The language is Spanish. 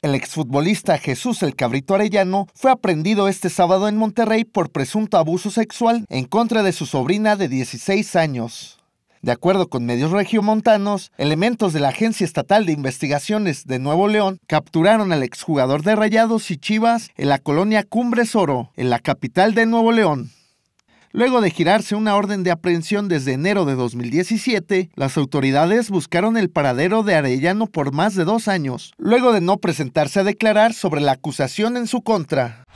El exfutbolista Jesús El Cabrito Arellano fue aprendido este sábado en Monterrey por presunto abuso sexual en contra de su sobrina de 16 años. De acuerdo con medios regiomontanos, elementos de la Agencia Estatal de Investigaciones de Nuevo León capturaron al exjugador de Rayados y Chivas en la colonia Cumbres Oro, en la capital de Nuevo León. Luego de girarse una orden de aprehensión desde enero de 2017, las autoridades buscaron el paradero de Arellano por más de dos años, luego de no presentarse a declarar sobre la acusación en su contra.